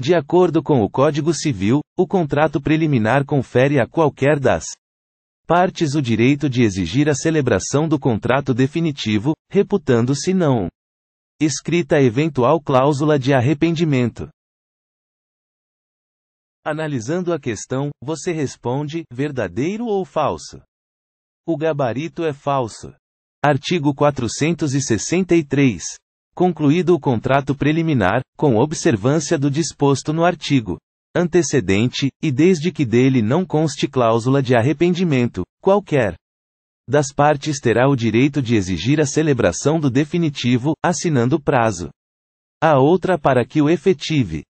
De acordo com o Código Civil, o contrato preliminar confere a qualquer das partes o direito de exigir a celebração do contrato definitivo, reputando-se não escrita a eventual cláusula de arrependimento. Analisando a questão, você responde: verdadeiro ou falso? O gabarito é falso. Artigo 463 concluído o contrato preliminar, com observância do disposto no artigo antecedente, e desde que dele não conste cláusula de arrependimento, qualquer das partes terá o direito de exigir a celebração do definitivo, assinando prazo. A outra para que o efetive.